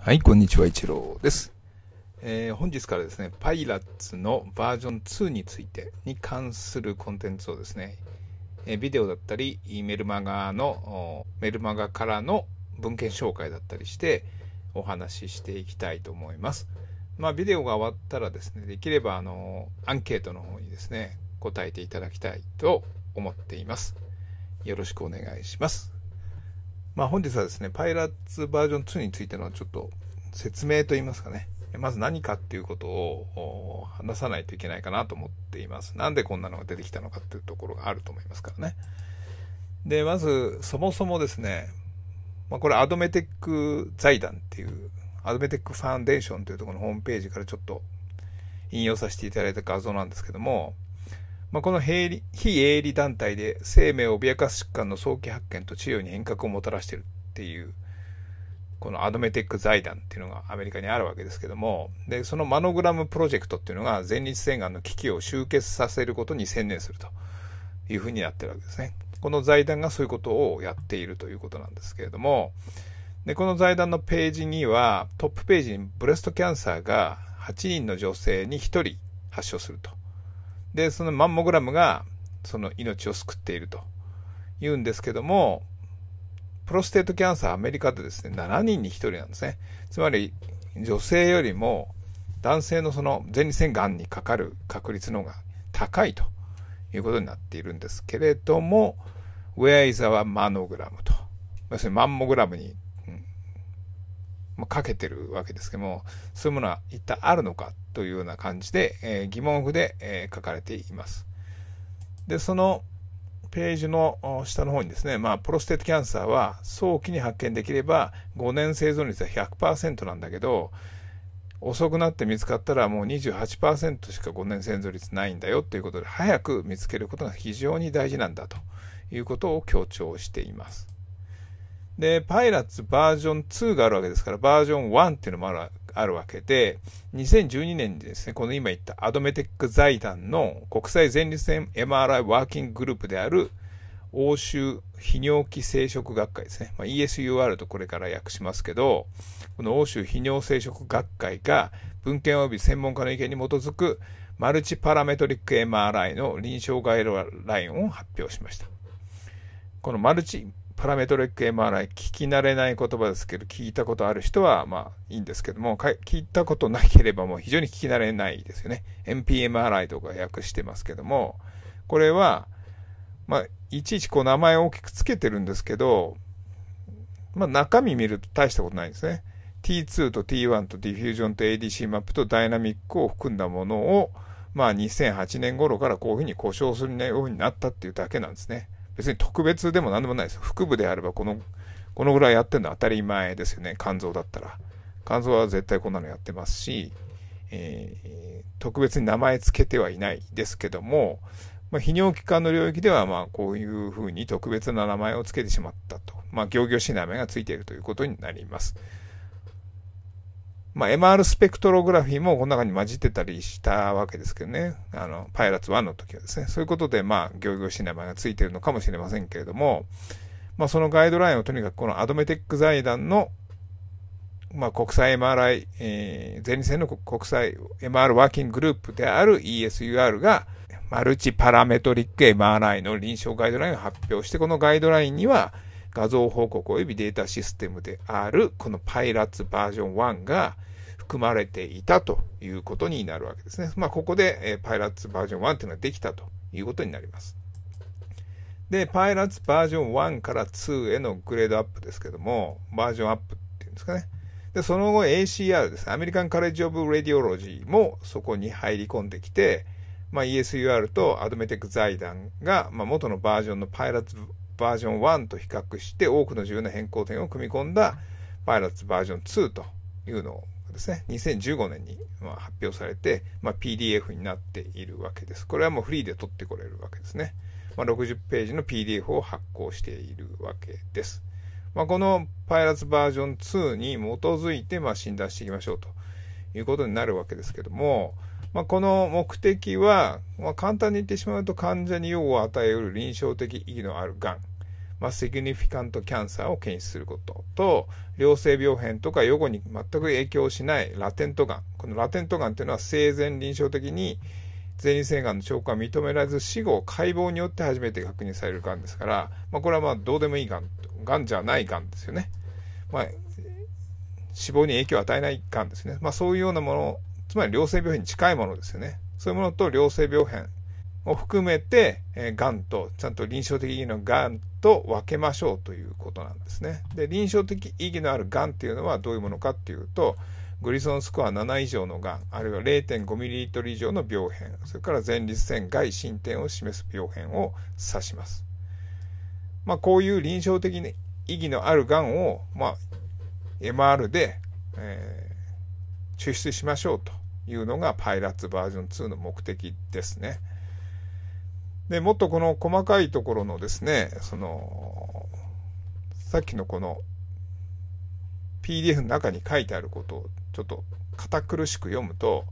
はい、こんにちは、イチローです。えー、本日からですね、パイラッツのバージョン2についてに関するコンテンツをですね、えビデオだったり、メルマガの、メルマガからの文献紹介だったりして、お話ししていきたいと思います。まあ、ビデオが終わったらですね、できれば、あの、アンケートの方にですね、答えていただきたいと思っています。よろしくお願いします。まあ、本日はですね、パイラッツバージョン2についてのちょっと説明といいますかね、まず何かっていうことを話さないといけないかなと思っています。なんでこんなのが出てきたのかっていうところがあると思いますからね。で、まず、そもそもですね、まあ、これアドメテック財団っていう、アドメテックファンデーションというところのホームページからちょっと引用させていただいた画像なんですけども、まあ、この非営利団体で生命を脅かす疾患の早期発見と治療に変革をもたらしているっていう、このアドメテック財団っていうのがアメリカにあるわけですけども、で、そのマノグラムプロジェクトっていうのが前立腺がんの危機を集結させることに専念するというふうになってるわけですね。この財団がそういうことをやっているということなんですけれども、で、この財団のページには、トップページにブレストキャンサーが8人の女性に1人発症すると。で、そのマンモグラムが、その命を救っていると言うんですけども、プロステートキャンサーアメリカでですね、7人に1人なんですね。つまり、女性よりも男性のその前立腺がんにかかる確率の方が高いということになっているんですけれども、Where is our mammogram と。要するにマンモグラムにまあ、かけてるわけですけども、そういうものは一体あるのかというような感じで、えー、疑問符で、えー、書かれています。で、そのページの下の方にですね、まあ、プロステートキャンサーは早期に発見できれば5年生存率は100%なんだけど、遅くなって見つかったらもう28%しか5年生存率ないんだよということで、早く見つけることが非常に大事なんだということを強調しています。で、パイラッツバージョン2があるわけですから、バージョン1っていうのもあるあるわけで、2012年にですね、この今言ったアドメテック財団の国際前立腺 MRI ワーキンググループである欧州泌尿器生殖学会ですね、まあ、ESUR とこれから訳しますけど、この欧州泌尿生殖学会が文献及び専門家の意見に基づくマルチパラメトリック MRI の臨床ガイドラインを発表しました。このマルチパラメトリック MRI、聞き慣れない言葉ですけど、聞いたことある人は、まあ、いいんですけども、聞いたことなければもう非常に聞き慣れないですよね。MPMRI とか訳してますけども、これは、まあ、いちいちこう名前を大きくつけてるんですけど、まあ、中身見ると大したことないんですね。T2 と T1 とディフュージョンと ADC マップとダイナミックを含んだものを、まあ、2008年頃からこういうふうに故障するようになったっていうだけなんですね。別に特別でも何でもないです。腹部であればこの、このぐらいやってるのは当たり前ですよね。肝臓だったら。肝臓は絶対こんなのやってますし、えー、特別に名前つけてはいないですけども、まあ、泌尿器科の領域では、まあ、こういうふうに特別な名前をつけてしまったと。まあ、行々しい名前がついているということになります。まあ、MR スペクトログラフィーもこの中に混じってたりしたわけですけどね。あの、パイラツ1の時はですね。そういうことで、まあ、行々しい名前がついてるのかもしれませんけれども、まあ、そのガイドラインをとにかくこのアドメテック財団の、まあ、国際 MRI、えー、前立腺の国際 MR ワーキンググループである ESUR が、マルチパラメトリック MRI の臨床ガイドラインを発表して、このガイドラインには、画像報告及びデータシステムである、このパイラツバージョン1が、含まれていたということになるわけですね。まあ、ここで、えパイラッツバージョン1ていうのができたということになります。で、パイラッツバージョン1から2へのグレードアップですけども、バージョンアップっていうんですかね。で、その後 ACR ですね、アメリカンカレッジオブレディオロジーもそこに入り込んできて、まあ、ESUR とアドメテック財団が、まあ、元のバージョンのパイラッツバージョン1と比較して多くの重要な変更点を組み込んだパイラッツバージョン2というのをですね、2015年に発表されて、まあ、PDF になっているわけです。これはもうフリーで取ってこれるわけですね。まあ、60ページの PDF を発行しているわけです。まあ、このパイラツバージョン2に基づいてま診断していきましょうということになるわけですけども、まあ、この目的は、ま簡単に言ってしまうと患者に用を与えうる臨床的意義のあるがんまあ、セグニフィカントキャンサーを検出することと、良性病変とか予後に全く影響しないラテントがん。このラテントガンというのは生前臨床的に前立腺がんの兆候が認められず死後解剖によって初めて確認されるがんですから、まあ、これはまあどうでもいいがん、がんじゃないがんですよね。まあ、死亡に影響を与えないがんですね。まあ、そういうようなもの、つまり良性病変に近いものですよね。そういうものと良性病変を含めて、えがんと、ちゃんと臨床的意義のがんと分けましょうということなんですね。で、臨床的意義のあるがんっていうのはどういうものかっていうと、グリソンスコア7以上のがん、あるいは0 5ミリリットル以上の病変、それから前立腺外進展を示す病変を指します。まあ、こういう臨床的に意義のあるがんを、まあ、MR で、えー、抽出しましょうというのがパイラッツバージョン2の目的ですね。で、もっとこの細かいところのですね、その、さっきのこの PDF の中に書いてあることをちょっと堅苦しく読むと、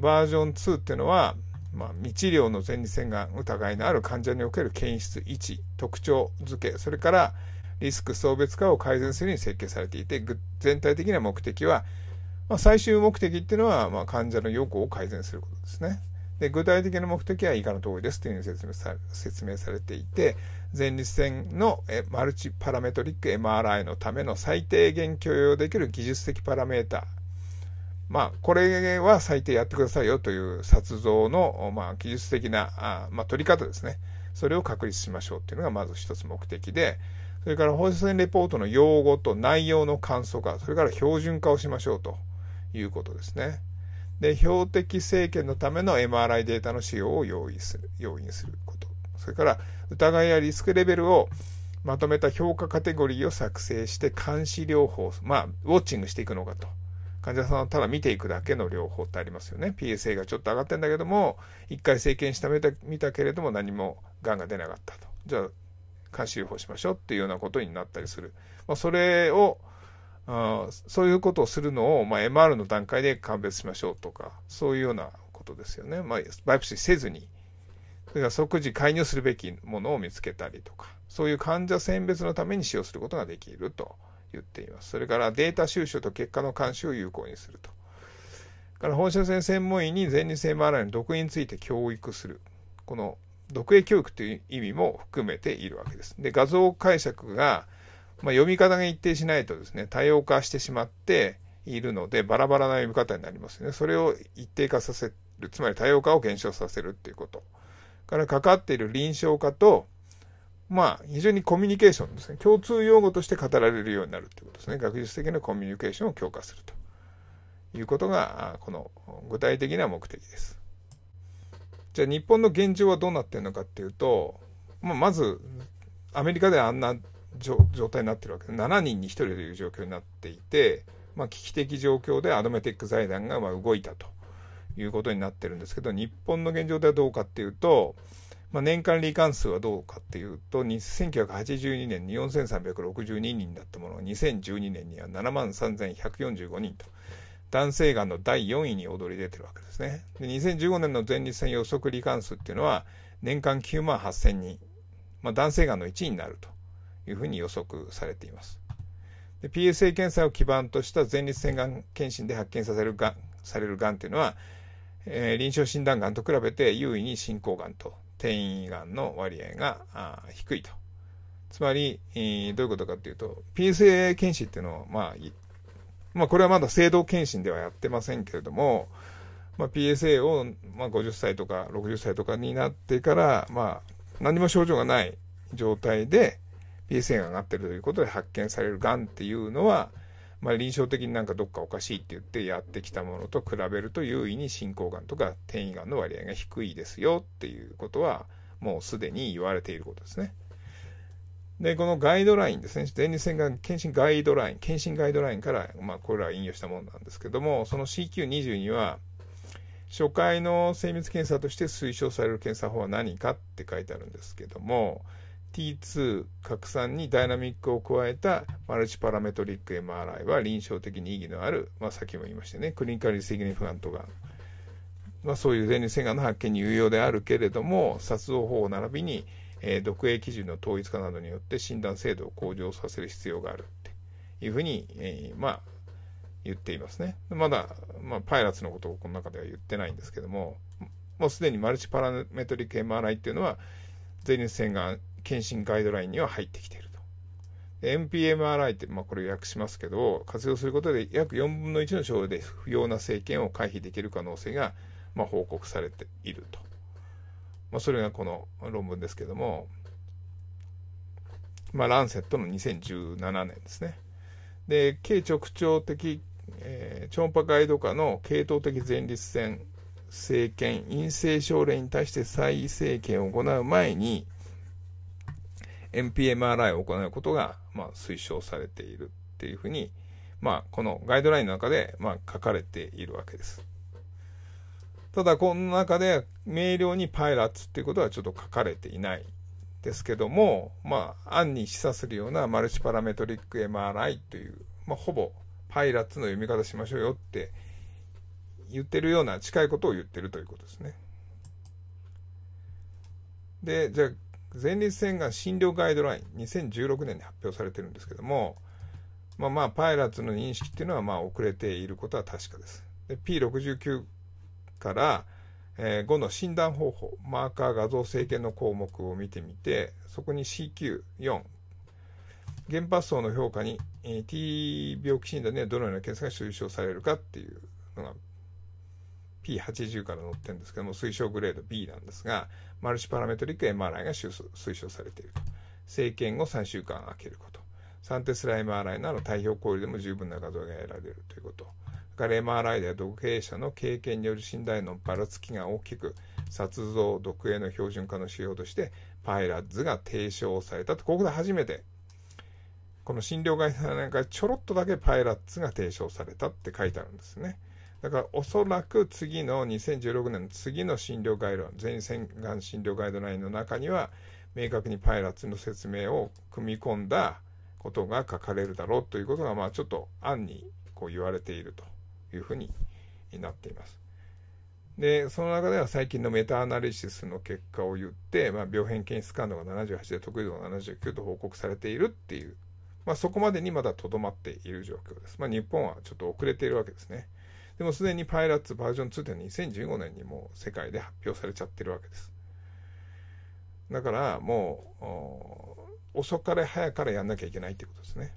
バージョン2っていうのは、まあ、未治療の前立腺がん疑いのある患者における検出位置、特徴付け、それからリスク層別化を改善するように設計されていて、全体的な目的は、まあ、最終目的っていうのは、まあ、患者の予後を改善することですね。で、具体的な目的は以下の通りですというふうに説明されていて、前立腺のマルチパラメトリック MRI のための最低限許容できる技術的パラメータまあ、これは最低やってくださいよという撮像の、まあ、技術的な、あまあ、取り方ですね。それを確立しましょうっていうのがまず一つ目的で、それから放射線レポートの用語と内容の簡素化、それから標準化をしましょうということですね。で、標的政権のための MRI データの使用を用意する、用意すること。それから、疑いやリスクレベルをまとめた評価カテゴリーを作成して監視療法、まあ、ウォッチングしていくのかと。患者さんはただ見ていくだけの療法ってありますよね。PSA がちょっと上がってんだけども、一回生検した見たけれども何も癌が出なかったと。じゃあ、監視療法しましょうっていうようなことになったりする。まあ、それを、あそういうことをするのを、まあ、MR の段階で鑑別しましょうとか、そういうようなことですよね。まあ、バイプシーせずに、それから即時介入するべきものを見つけたりとか、そういう患者選別のために使用することができると言っています。それからデータ収集と結果の監視を有効にすると。から放射線専門医に前立腺 MRI の毒について教育する。この毒液教育という意味も含めているわけです。で、画像解釈がまあ、読み方が一定しないとですね、多様化してしまっているので、バラバラな読み方になりますよね。それを一定化させる、つまり多様化を減少させるっていうこと。からかかっている臨床化と、まあ、非常にコミュニケーションですね。共通用語として語られるようになるということですね。学術的なコミュニケーションを強化するということが、この具体的な目的です。じゃあ、日本の現状はどうなってるのかっていうと、まあ、まず、アメリカであんな状態になってるわけで7人に1人という状況になっていて、まあ、危機的状況でアドメテック財団がま動いたということになってるんですけど日本の現状ではどうかっていうと、まあ、年間罹患数はどうかっていうと1982年に4362人だったものが2012年には7万3145人と。男性がんの第4位に躍り出てるわけですね。で2015年の前立腺予測罹患数っていうのは年間9万8000人、まあ、男性がんの1位になるというふうに予測されています。PSA 検査を基盤とした前立腺がん検診で発見されるがんされるがんというのは、えー、臨床診断がんと比べて優位に進行がんと転移がんの割合が低いと。つまり、えー、どういうことかというと、PSA 検診っていうのは、まあ、まあ、これはまだ制度検診ではやってませんけれども、まあ、PSA を、まあ、50歳とか60歳とかになってから、まあ、何も症状がない状態で、PSA が上がってるということで発見されるがんっていうのは、まあ、臨床的になんかどっかおかしいって言ってやってきたものと比べると優位に進行がんとか転移がんの割合が低いですよっていうことはもうすでに言われていることですね。で、このガイドラインですね、前立腺がん検診ガイドライン、検診ガイドラインから、まあ、これは引用したものなんですけども、その CQ22 は、初回の精密検査として推奨される検査法は何かって書いてあるんですけども、T2 拡散にダイナミックを加えたマルチパラメトリック MRI は臨床的に意義のある、まあ、さっきも言いましたね、クリニカルセグニファントがん、まあ、そういう前立腺がんの発見に有用であるけれども、殺動法並びに、えー、毒液基準の統一化などによって診断精度を向上させる必要があるっていうふうに、えー、まあ、言っていますね。まだ、まあ、パイラツのことをこの中では言ってないんですけども、もうすでにマルチパラメトリック MRI っていうのは、前立腺がん検診ガイドラインには入ってきていると。NPMRI って、まあ、これ訳しますけど、活用することで約4分の1の症例で不要な生検を回避できる可能性が、まあ、報告されていると。まあ、それがこの論文ですけども、まあ、ランセットの2017年ですね。で、軽直腸的、えー、超音波ガイド下の系統的前立腺生検陰性症例に対して再生検を行う前に NPMRI を行うことが、まあ、推奨されているっていうふうに、まあ、このガイドラインの中で、まあ、書かれているわけです。ただ、この中で明瞭にパイラッツっていうことはちょっと書かれていないですけども、まあ、案に示唆するようなマルチパラメトリック MRI という、まあ、ほぼパイラッツの読み方しましょうよって言ってるような近いことを言ってるということですね。で、じゃあ前立腺がん診療ガイドライン、2016年に発表されてるんですけども、まあまあ、パイラッツの認識っていうのは、まあ、遅れていることは確かです。で P69 から、えー、5の診断方法、マーカー画像整形の項目を見てみて、そこに CQ4、原発層の評価に、えー、T 病気診断ではどのような検査が推奨されるかっていうのが P80 から載ってるんですけども、推奨グレード B なんですが、マルチパラメトリック MRI が推奨されていると。生検後3週間空けること。ンテスラ MRI なら表平光でも十分な画像が得られるということ。から MRI では毒兵者の経験による信頼のばらつきが大きく、殺像毒への標準化の指標として、パイラッズが提唱されたと、ここで初めて、この診療会社なんかちょろっとだけパイラッツが提唱されたって書いてあるんですね。だからおそらく次の2016年の次の診療ガイド、全線がん診療ガイドラインの中には、明確にパイラツの説明を組み込んだことが書かれるだろうということが、まあちょっと暗にこう言われているというふうになっています。で、その中では最近のメタアナリシスの結果を言って、まあ、病変検出感度が78で特異度が79と報告されているっていう、まあ、そこまでにまだとどまっている状況です。まあ、日本はちょっと遅れているわけですね。でもすでにパイラッツバージョン2って2015年にもう世界で発表されちゃってるわけです。だからもう遅かれ早かれやんなきゃいけないってことですね。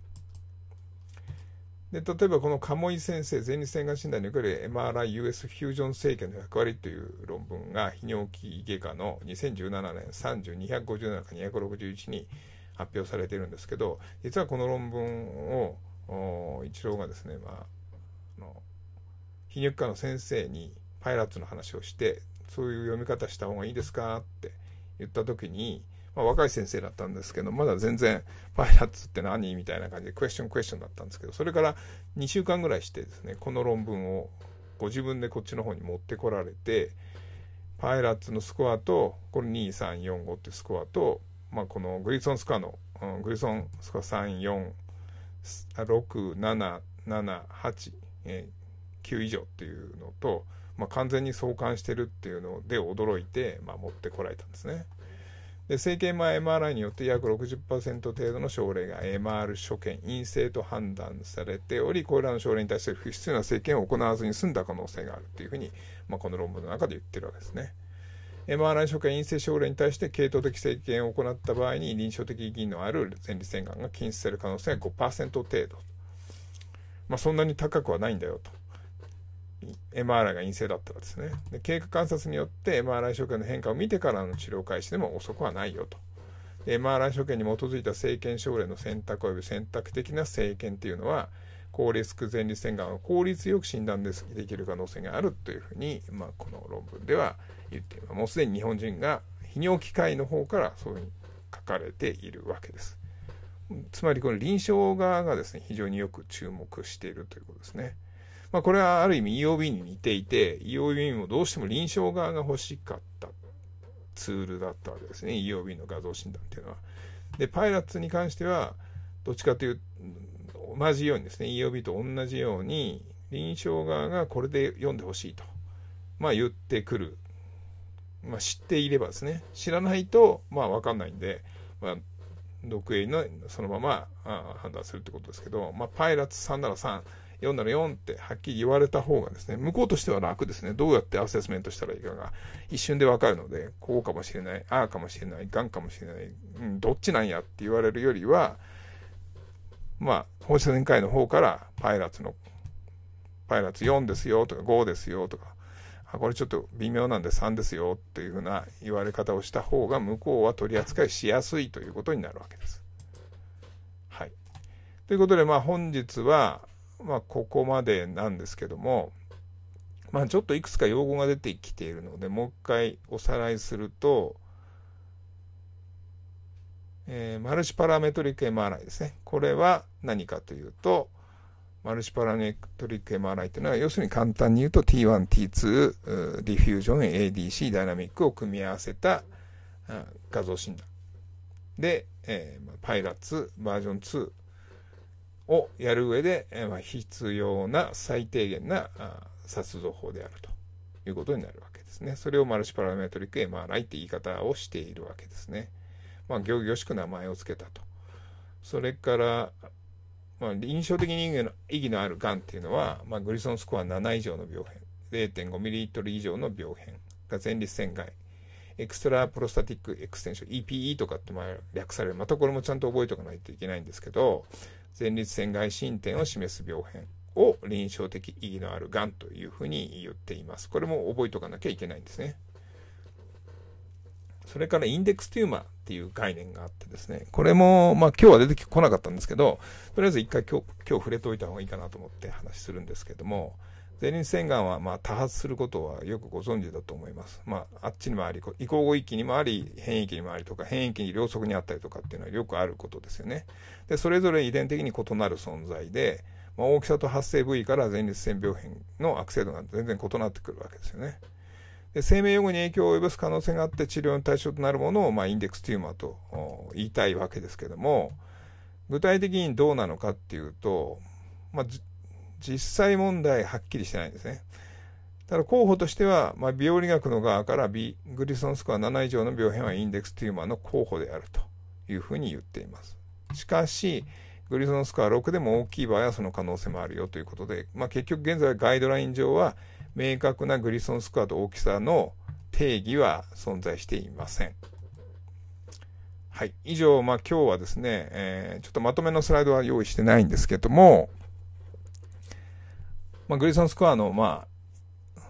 で例えばこの鴨井先生前立腺がん診断における MRIUS フュージョン制御の役割という論文が泌尿器外科の2017年3257か261に発表されているんですけど実はこの論文を一郎がですね、まあ、あの皮肉科の先生にパイラッツの話をして、そういう読み方した方がいいですかって言った時に、まあ、若い先生だったんですけど、まだ全然パイラッツって何みたいな感じでクエスチョンクエスチョンだったんですけど、それから2週間ぐらいしてですね、この論文をご自分でこっちの方に持ってこられて、パイラッツのスコアと、これ2、3、4、5ってスコアと、まあ、このグリソンスコアの、うん、グリソンスコア3、4、6、7、7、8、え級以上っていうのと、まあ、完全に相関してるっていうので驚いて、まあ、持ってこられたんですね。で整形前 MRI によって約60%程度の症例が MR 所見陰性と判断されておりこれらの症例に対して不必要な整形を行わずに済んだ可能性があるというふうに、まあ、この論文の中で言ってるわけですね。MRI 所見陰性症例に対して系統的整形を行った場合に臨床的意義のある前立腺がんが禁止される可能性が5%程度、まあ、そんなに高くはないんだよと。MRI が陰性だったらですねで、経過観察によって MRI 所見の変化を見てからの治療開始でも遅くはないよと。MRI 所見に基づいた生検症例の選択及び選択的な生検というのは、高リスク前立腺がんを効率よく診断できる可能性があるというふうに、まあ、この論文では言っています。もうすでに日本人が泌尿器科医の方からそういうふうに書かれているわけです。つまりこの臨床側がですね、非常によく注目しているということですね。まあ、これはある意味 EOB に似ていて、EOB もどうしても臨床側が欲しかったツールだったわけですね。EOB の画像診断っていうのは。で、パイラッツに関しては、どっちかという、同じようにですね、EOB と同じように、臨床側がこれで読んでほしいと、まあ、言ってくる。まあ、知っていればですね、知らないと、まあ、わかんないんで、まあ、のそのまま判断するってことですけど、まあ、パイラッツ3なら3、4なら4ってはっきり言われた方がですね、向こうとしては楽ですね。どうやってアセスメントしたらいいかが一瞬でわかるので、こうかもしれない、ああかもしれない、がんかもしれない、うん、どっちなんやって言われるよりは、まあ、放射線科医の方からパイラツの、パイラツ4ですよとか5ですよとか、あ、これちょっと微妙なんで3ですよっていうふうな言われ方をした方が向こうは取り扱いしやすいということになるわけです。はい。ということで、まあ本日は、まあ、ここまでなんですけども、まあ、ちょっといくつか用語が出てきているので、もう一回おさらいすると、えー、マルチパラメトリック MRI ですね。これは何かというと、マルチパラメトリック MRI というのは、要するに簡単に言うと T1、T2、ディフュージョン、ADC、ダイナミックを組み合わせた画像診断。で、えー、パイラッツバージョン2、をやる上で、まあ、必要な最低限な殺動法であるということになるわけですね。それをマルチパラメトリック MRI って言い方をしているわけですね。まあ、行々しく名前を付けたと。それから、まあ、印象的に意義のあるがんっていうのは、まあ、グリソンスコア7以上の病変、0.5ml 以上の病変が前立腺外、エクストラプロスタティックエクステンション、EPE とかってまあ略される。またこれもちゃんと覚えておかないといけないんですけど、前立腺外進展を示す病変を臨床的意義のあるがんというふうに言っています。これも覚えておかなきゃいけないんですね。それからインデックステューマーっていう概念があってですね、これも、まあ今日は出てこなかったんですけど、とりあえず一回今日、今日触れておいた方がいいかなと思って話するんですけども、前立腺がんはまあ多発することはよくご存知だと思います。まあ、あっちにもあり、移行後域にもあり、変異期にもありとか、変異期に両側にあったりとかっていうのはよくあることですよね。で、それぞれ遺伝的に異なる存在で、まあ、大きさと発生部位から前立腺病変の悪性度が全然異なってくるわけですよね。で生命予後に影響を及ぼす可能性があって治療の対象となるものを、まあ、インデックステューマーと言いたいわけですけども、具体的にどうなのかっていうと、まあ、実際問題はっきりしてないんですね。ただ候補としては、まあ、病理学の側から B、グリソンスコア7以上の病変はインデックスティーマーの候補であるというふうに言っています。しかし、グリソンスコア6でも大きい場合はその可能性もあるよということで、まあ、結局現在ガイドライン上は明確なグリソンスコアと大きさの定義は存在していません。はい。以上、まあ、今日はですね、えー、ちょっとまとめのスライドは用意してないんですけども、まあ、グリソンスコアの、まあ、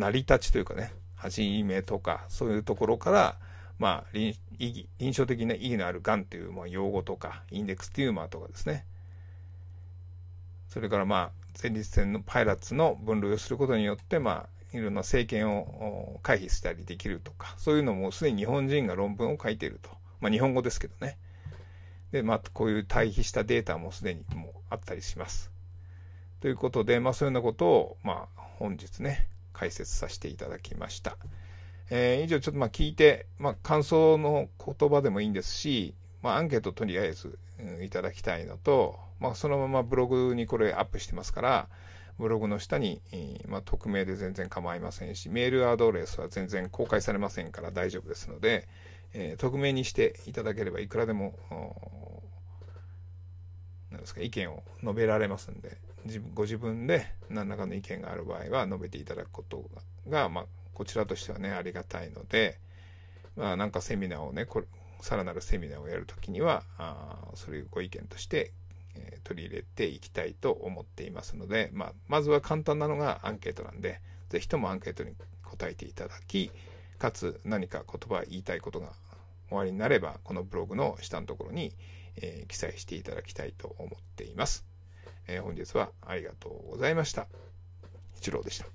成り立ちというかね、始めとか、そういうところから、まあ、臨臨床的な意義のあるがんという、まあ、用語とか、インデックスティーマーとかですね。それから、まあ、前立腺のパイラッツの分類をすることによって、まあ、いろんな政権を回避したりできるとか、そういうのもすでに日本人が論文を書いていると。まあ、日本語ですけどね。で、まあ、こういう対比したデータもすでにもうあったりします。ということで、まあ、そういうようなことを、まあ、本日ね、解説させていただきました。えー、以上、ちょっとまあ聞いて、まあ、感想の言葉でもいいんですし、まあ、アンケートとりあえず、うん、いただきたいのと、まあ、そのままブログにこれアップしてますから、ブログの下に、まあ、匿名で全然構いませんし、メールアドレスは全然公開されませんから大丈夫ですので、えー、匿名にしていただければいくらでも、何ですか、意見を述べられますんで、ご自分で何らかの意見がある場合は述べていただくことが、まあ、こちらとしてはねありがたいので、まあ、なんかセミナーをねさらなるセミナーをやるときにはあそれをご意見として、えー、取り入れていきたいと思っていますので、まあ、まずは簡単なのがアンケートなんでぜひともアンケートに答えていただきかつ何か言葉言いたいことがおありになればこのブログの下のところに、えー、記載していただきたいと思っています。えー、本日はありがとうございました。一郎でした。